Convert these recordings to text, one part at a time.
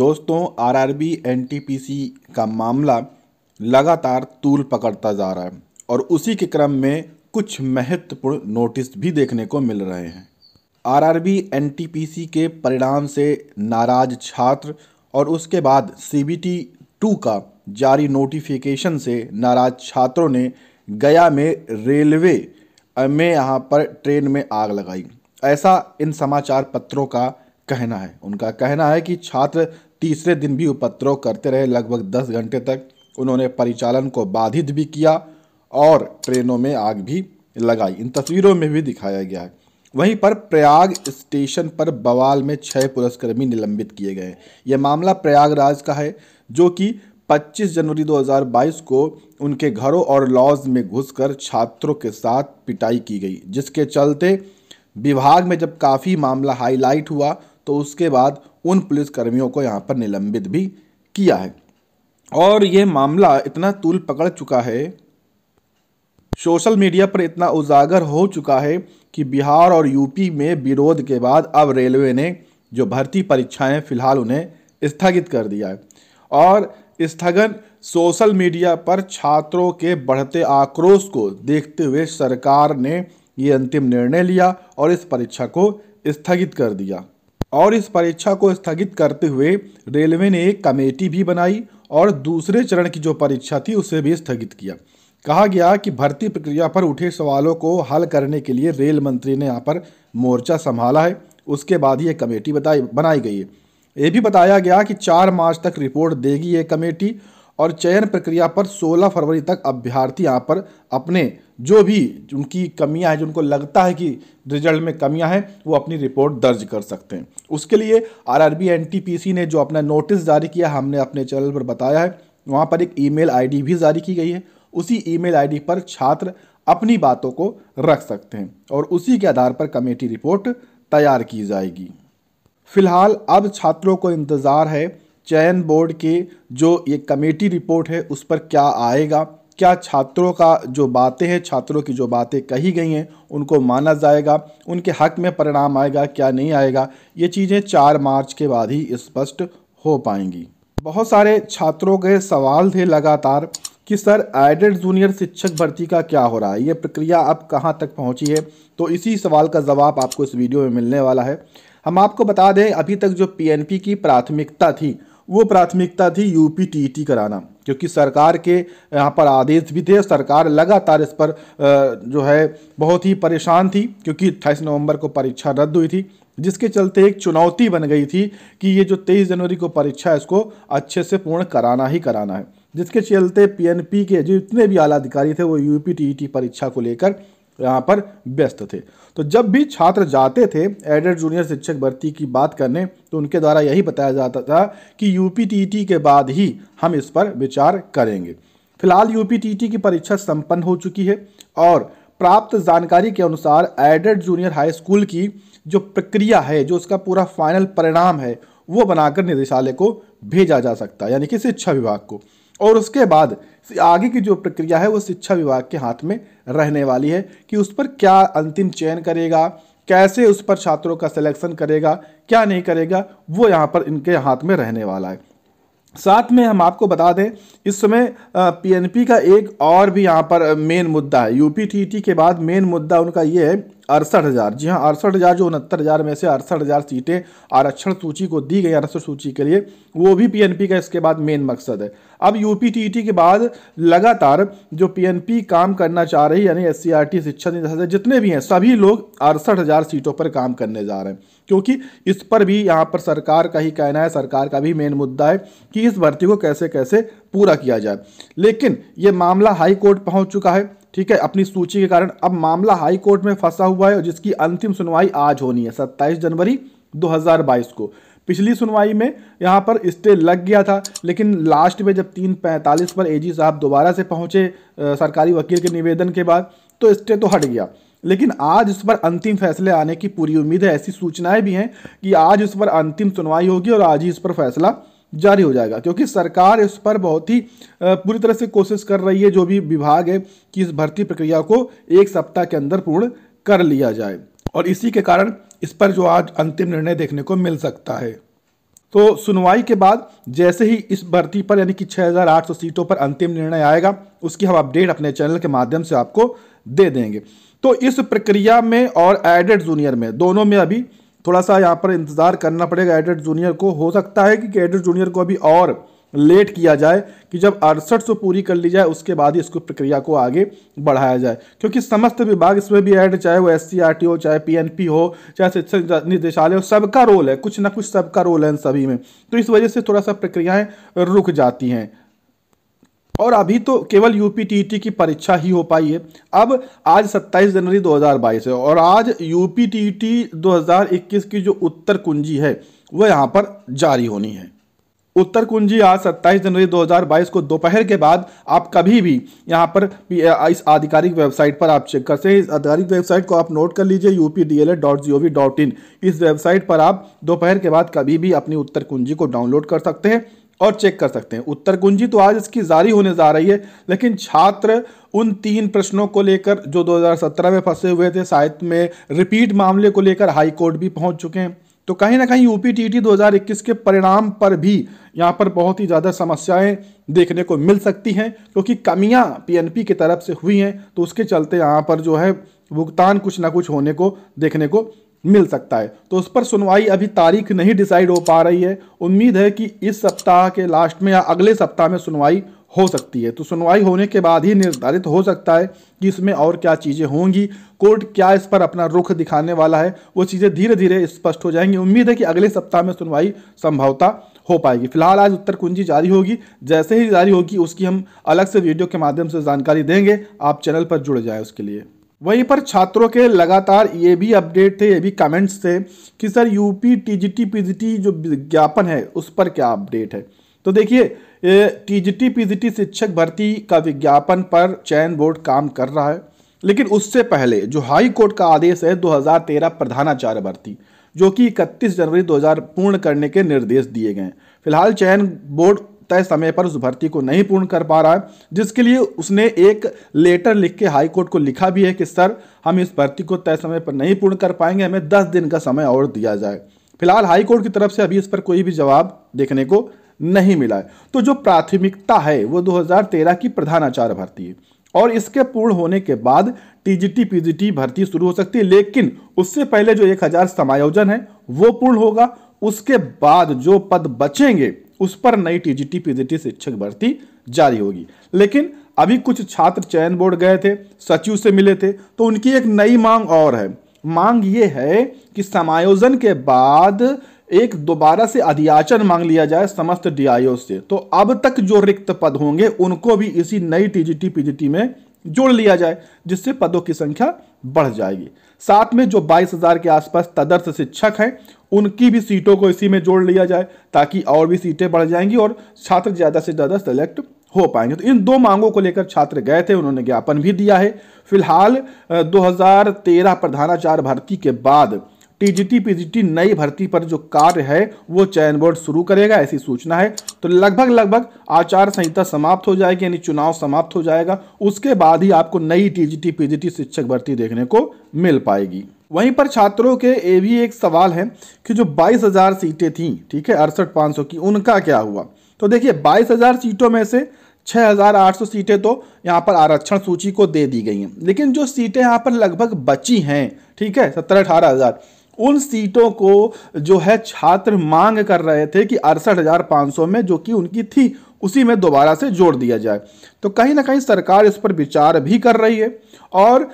दोस्तों RRB NTPC का मामला लगातार तूल पकड़ता जा रहा है और उसी के क्रम में कुछ महत्वपूर्ण नोटिस भी देखने को मिल रहे हैं आरआरबी एनटीपीसी के परिणाम से नाराज छात्र और उसके बाद सीबीटी टू का जारी नोटिफिकेशन से नाराज छात्रों ने गया में रेलवे में यहाँ पर ट्रेन में आग लगाई ऐसा इन समाचार पत्रों का कहना है उनका कहना है कि छात्र तीसरे दिन भी उपद्रव करते रहे लगभग दस घंटे तक उन्होंने परिचालन को बाधित भी किया और ट्रेनों में आग भी लगाई इन तस्वीरों में भी दिखाया गया है वहीं पर प्रयाग स्टेशन पर बवाल में छः पुलिसकर्मी निलंबित किए गए यह मामला प्रयागराज का है जो कि 25 जनवरी 2022 को उनके घरों और लॉज में घुसकर छात्रों के साथ पिटाई की गई जिसके चलते विभाग में जब काफ़ी मामला हाईलाइट हुआ तो उसके बाद उन पुलिसकर्मियों को यहाँ पर निलंबित भी किया है और यह मामला इतना तूल पकड़ चुका है सोशल मीडिया पर इतना उजागर हो चुका है कि बिहार और यूपी में विरोध के बाद अब रेलवे ने जो भर्ती परीक्षाएं फिलहाल उन्हें स्थगित कर दिया है और स्थगन सोशल मीडिया पर छात्रों के बढ़ते आक्रोश को देखते हुए सरकार ने ये अंतिम निर्णय लिया और इस परीक्षा को स्थगित कर दिया और इस परीक्षा को स्थगित करते हुए रेलवे ने एक कमेटी भी बनाई और दूसरे चरण की जो परीक्षा थी उसे भी स्थगित किया कहा गया कि भर्ती प्रक्रिया पर उठे सवालों को हल करने के लिए रेल मंत्री ने यहाँ पर मोर्चा संभाला है उसके बाद ये कमेटी बताई बनाई गई है ये भी बताया गया कि चार मार्च तक रिपोर्ट देगी ये कमेटी और चयन प्रक्रिया पर 16 फरवरी तक अभ्यर्थी यहाँ पर अपने जो भी उनकी कमियाँ हैं जो उनको लगता है कि रिजल्ट में कमियाँ हैं वो अपनी रिपोर्ट दर्ज कर सकते हैं उसके लिए आरआरबी एनटीपीसी ने जो अपना नोटिस जारी किया हमने अपने चैनल पर बताया है वहाँ पर एक ईमेल आईडी भी जारी की गई है उसी ईमेल आईडी पर छात्र अपनी बातों को रख सकते हैं और उसी के आधार पर कमेटी रिपोर्ट तैयार की जाएगी फिलहाल अब छात्रों को इंतज़ार है चयन बोर्ड की जो ये कमेटी रिपोर्ट है उस पर क्या आएगा क्या छात्रों का जो बातें हैं छात्रों की जो बातें कही गई हैं उनको माना जाएगा उनके हक में परिणाम आएगा क्या नहीं आएगा ये चीज़ें चार मार्च के बाद ही स्पष्ट हो पाएंगी बहुत सारे छात्रों के सवाल थे लगातार कि सर एडेड जूनियर शिक्षक भर्ती का क्या हो रहा है ये प्रक्रिया अब कहाँ तक पहुँची है तो इसी सवाल का जवाब आपको इस वीडियो में मिलने वाला है हम आपको बता दें अभी तक जो पीएनपी की प्राथमिकता थी वो प्राथमिकता थी यूपी टीईटी कराना क्योंकि सरकार के यहाँ पर आदेश भी थे सरकार लगातार इस पर जो है बहुत ही परेशान थी क्योंकि अट्ठाईस नवंबर को परीक्षा रद्द हुई थी जिसके चलते एक चुनौती बन गई थी कि ये जो 23 जनवरी को परीक्षा है इसको अच्छे से पूर्ण कराना ही कराना है जिसके चलते पीएनपी के जो जितने भी आला अधिकारी थे वो यूपी टीईटी परीक्षा को लेकर यहाँ पर व्यस्त थे तो जब भी छात्र जाते थे एडेड जूनियर शिक्षक भर्ती की बात करने तो उनके द्वारा यही बताया जाता था कि यू के बाद ही हम इस पर विचार करेंगे फिलहाल यू की परीक्षा संपन्न हो चुकी है और प्राप्त जानकारी के अनुसार एडेड जूनियर हाई स्कूल की जो प्रक्रिया है जो उसका पूरा फाइनल परिणाम है वो बनाकर निदेशालय को भेजा जा सकता है यानी कि शिक्षा विभाग को और उसके बाद आगे की जो प्रक्रिया है वो शिक्षा विभाग के हाथ में रहने वाली है कि उस पर क्या अंतिम चयन करेगा कैसे उस पर छात्रों का सिलेक्शन करेगा क्या नहीं करेगा वो यहाँ पर इनके हाथ में रहने वाला है साथ में हम आपको बता दें इस समय पीएनपी का एक और भी यहाँ पर मेन मुद्दा है यूपी टीटी के बाद मेन मुद्दा उनका ये है अड़सठ हज़ार जी हाँ अड़सठ हज़ार जो उनहत्तर हज़ार में से अड़सठ हज़ार सीटें आरक्षण सूची को दी गई आरक्षण सूची के लिए वो भी पीएनपी का इसके बाद मेन मकसद है अब यूपी टीईटी e के बाद लगातार जो पीएनपी काम करना चाह रही यानी एस सी शिक्षा निदेशालय जितने भी हैं सभी लोग अड़सठ हज़ार सीटों पर काम करने जा रहे हैं क्योंकि इस पर भी यहाँ पर सरकार का ही कहना है सरकार का भी मेन मुद्दा है कि इस भर्ती को कैसे कैसे पूरा किया जाए लेकिन ये मामला हाई कोर्ट पहुँच चुका है ठीक है अपनी सूची के कारण अब मामला हाई कोर्ट में फंसा हुआ है जिसकी अंतिम सुनवाई आज होनी है सत्ताईस जनवरी 2022 को पिछली सुनवाई में यहाँ पर स्टे लग गया था लेकिन लास्ट में जब तीन पैंतालीस पर एजी साहब दोबारा से पहुँचे सरकारी वकील के निवेदन के बाद तो स्टे तो हट गया लेकिन आज इस पर अंतिम फैसले आने की पूरी उम्मीद है ऐसी सूचनाएं भी हैं कि आज इस पर अंतिम सुनवाई होगी और आज ही इस पर फैसला जारी हो जाएगा क्योंकि सरकार इस पर बहुत ही पूरी तरह से कोशिश कर रही है जो भी विभाग है कि इस भर्ती प्रक्रिया को एक सप्ताह के अंदर पूर्ण कर लिया जाए और इसी के कारण इस पर जो आज अंतिम निर्णय देखने को मिल सकता है तो सुनवाई के बाद जैसे ही इस भर्ती पर यानी कि 6,800 सीटों पर अंतिम निर्णय आएगा उसकी हम अपडेट अपने चैनल के माध्यम से आपको दे देंगे तो इस प्रक्रिया में और एडेड जूनियर में दोनों में अभी थोड़ा सा यहाँ पर इंतज़ार करना पड़ेगा एडेड जूनियर को हो सकता है कि एडेड जूनियर को अभी और लेट किया जाए कि जब अड़सठ सौ पूरी कर ली जाए उसके बाद ही इसको प्रक्रिया को आगे बढ़ाया जाए क्योंकि समस्त विभाग इसमें भी ऐड चाहे वो एस सी हो चाहे पीएनपी हो चाहे शिक्षक निदेशालय हो सबका रोल है कुछ ना कुछ सबका रोल है इन सभी में तो इस वजह से थोड़ा सा प्रक्रियाएँ रुक जाती हैं और अभी तो केवल यू e की परीक्षा ही हो पाई है अब आज 27 जनवरी 2022 है और आज यू पी 2021 की जो उत्तर कुंजी है वह यहाँ पर जारी होनी है उत्तर कुंजी आज 27 जनवरी 2022 को दोपहर के बाद आप कभी भी यहाँ पर इस आधिकारिक वेबसाइट पर आप चेक कर हैं इस आधिकारिक वेबसाइट को आप नोट कर लीजिए U P D L A dot G O V dot in इस वेबसाइट पर आप दोपहर के बाद कभी भी अपनी उत्तर कुंजी को डाउनलोड कर सकते हैं और चेक कर सकते हैं उत्तर कुंजी तो आज इसकी जारी होने जा रही है लेकिन छात्र उन तीन प्रश्नों को लेकर जो 2017 में फंसे हुए थे साहित्य में रिपीट मामले को लेकर हाई कोर्ट भी पहुंच चुके हैं तो कहीं ना कहीं यूपी टी टी के परिणाम पर भी यहाँ पर बहुत ही ज़्यादा समस्याएं देखने को मिल सकती हैं क्योंकि कमियाँ पीएनपी की तरफ से हुई हैं तो उसके चलते यहाँ पर जो है भुगतान कुछ ना कुछ होने को देखने को मिल सकता है तो उस पर सुनवाई अभी तारीख नहीं डिसाइड हो पा रही है उम्मीद है कि इस सप्ताह के लास्ट में या अगले सप्ताह में सुनवाई हो सकती है तो सुनवाई होने के बाद ही निर्धारित हो सकता है कि इसमें और क्या चीज़ें होंगी कोर्ट क्या इस पर अपना रुख दिखाने वाला है वो चीज़ें धीरे धीरे स्पष्ट हो जाएंगी उम्मीद है कि अगले सप्ताह में सुनवाई संभवता हो पाएगी फिलहाल आज उत्तर कुंजी जारी होगी जैसे ही जारी होगी उसकी हम अलग से वीडियो के माध्यम से जानकारी देंगे आप चैनल पर जुड़ जाए उसके लिए वहीं पर छात्रों के लगातार ये भी अपडेट थे ये भी कमेंट्स थे कि सर यूपी टीजीटी पीजीटी जो विज्ञापन है उस पर क्या अपडेट है तो देखिए टीजीटी पीजीटी शिक्षक भर्ती का विज्ञापन पर चयन बोर्ड काम कर रहा है लेकिन उससे पहले जो हाई कोर्ट का आदेश है 2013 प्रधानाचार्य भर्ती जो कि 31 जनवरी 2000 पूर्ण करने के निर्देश दिए गए फिलहाल चयन बोर्ड तय समय पर उस भर्ती को नहीं पूर्ण कर पा रहा है जिसके लिए उसने एक लेटर लिख के हाईकोर्ट को लिखा भी है कि सर हम इस भर्ती को तय समय पर नहीं पूर्ण कर पाएंगे हमें दस दिन का समय और दिया जाए फिलहाल हाईकोर्ट की तरफ से अभी इस पर कोई भी जवाब देखने को नहीं मिला है तो जो प्राथमिकता है वो 2013 की प्रधान आचार्य भर्ती है और इसके पूर्ण होने के बाद टीजीटी पीजीटी भर्ती शुरू हो सकती है लेकिन उससे पहले जो 1000 समायोजन है वो पूर्ण होगा उसके बाद जो पद बचेंगे उस पर नई टीजीटी पीजीटी शिक्षक भर्ती जारी होगी लेकिन अभी कुछ छात्र चयन बोर्ड गए थे सचिव से मिले थे तो उनकी एक नई मांग और है मांग ये है कि समायोजन के बाद एक दोबारा से अधियाचन मांग लिया जाए समस्त डीआईओ से तो अब तक जो रिक्त पद होंगे उनको भी इसी नई टीजीटी पीजीटी में जोड़ लिया जाए जिससे पदों की संख्या बढ़ जाएगी साथ में जो बाईस हजार के आसपास तदर्थ शिक्षक हैं उनकी भी सीटों को इसी में जोड़ लिया जाए ताकि और भी सीटें बढ़ जाएंगी और छात्र ज़्यादा से ज़्यादा सेलेक्ट हो पाएंगे तो इन दो मांगों को लेकर छात्र गए थे उन्होंने ज्ञापन भी दिया है फिलहाल 2013 प्रधानाचार्य भर्ती के बाद टीजीटी पीजीटी नई भर्ती पर जो कार्य है वो चयन बोर्ड शुरू करेगा ऐसी सूचना है तो लगभग लगभग आचार संहिता समाप्त हो जाएगी यानी चुनाव समाप्त हो जाएगा उसके बाद ही आपको नई टीजीटी पीजीटी शिक्षक भर्ती देखने को मिल पाएगी वहीं पर छात्रों के ये भी एक सवाल है कि जो 22,000 सीटें थीं ठीक है अड़सठ पाँच की उनका क्या हुआ तो देखिए 22,000 सीटों में से 6,800 सीटें तो यहाँ पर आरक्षण सूची को दे दी गई हैं लेकिन जो सीटें यहाँ पर लगभग बची हैं ठीक है सत्रह अठारह हज़ार उन सीटों को जो है छात्र मांग कर रहे थे कि अड़सठ में जो कि उनकी थी उसी में दोबारा से जोड़ दिया जाए तो कहीं ना कहीं सरकार इस पर विचार भी कर रही है और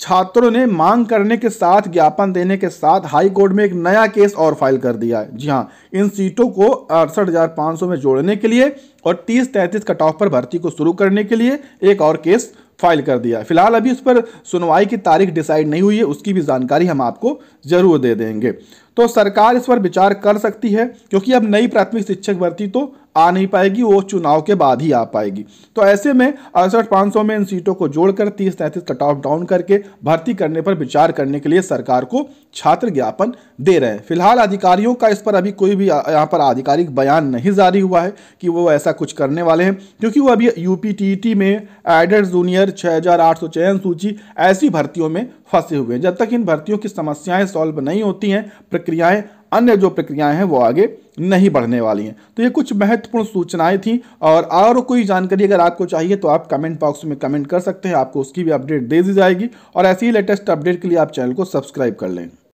छात्रों ने मांग करने के साथ ज्ञापन देने के साथ हाई कोर्ट में एक नया केस और फाइल कर दिया है जी हाँ इन सीटों को अड़सठ में जोड़ने के लिए और तीस तैंतीस कट ऑफ पर भर्ती को शुरू करने के लिए एक और केस फाइल कर दिया फिलहाल अभी उस पर सुनवाई की तारीख डिसाइड नहीं हुई है उसकी भी जानकारी हम आपको जरूर दे देंगे तो सरकार इस पर विचार कर सकती है क्योंकि अब नई प्राथमिक शिक्षक भर्ती तो आ नहीं पाएगी वो चुनाव के बाद ही आ पाएगी तो ऐसे में अड़सठ पाँच में इन सीटों को जोड़कर तीस तैंतीस कट ऑफ डाउन करके भर्ती करने पर विचार करने के लिए सरकार को छात्र ज्ञापन दे रहे हैं फिलहाल अधिकारियों का इस पर अभी कोई भी यहाँ पर आधिकारिक बयान नहीं जारी हुआ है कि वो ऐसा कुछ करने वाले हैं क्योंकि वो अभी यू e में एडेड जूनियर छः चयन सूची ऐसी भर्तियों में फंसे हुए हैं जब तक इन भर्तियों की समस्याएं सॉल्व नहीं होती हैं प्रक्रियाएँ अन्य जो प्रक्रियाएं हैं वो आगे नहीं बढ़ने वाली हैं तो ये कुछ महत्वपूर्ण सूचनाएं थी और और कोई जानकारी अगर आपको चाहिए तो आप कमेंट बॉक्स में कमेंट कर सकते हैं आपको उसकी भी अपडेट दे दी जाएगी और ऐसी ही लेटेस्ट अपडेट के लिए आप चैनल को सब्सक्राइब कर लें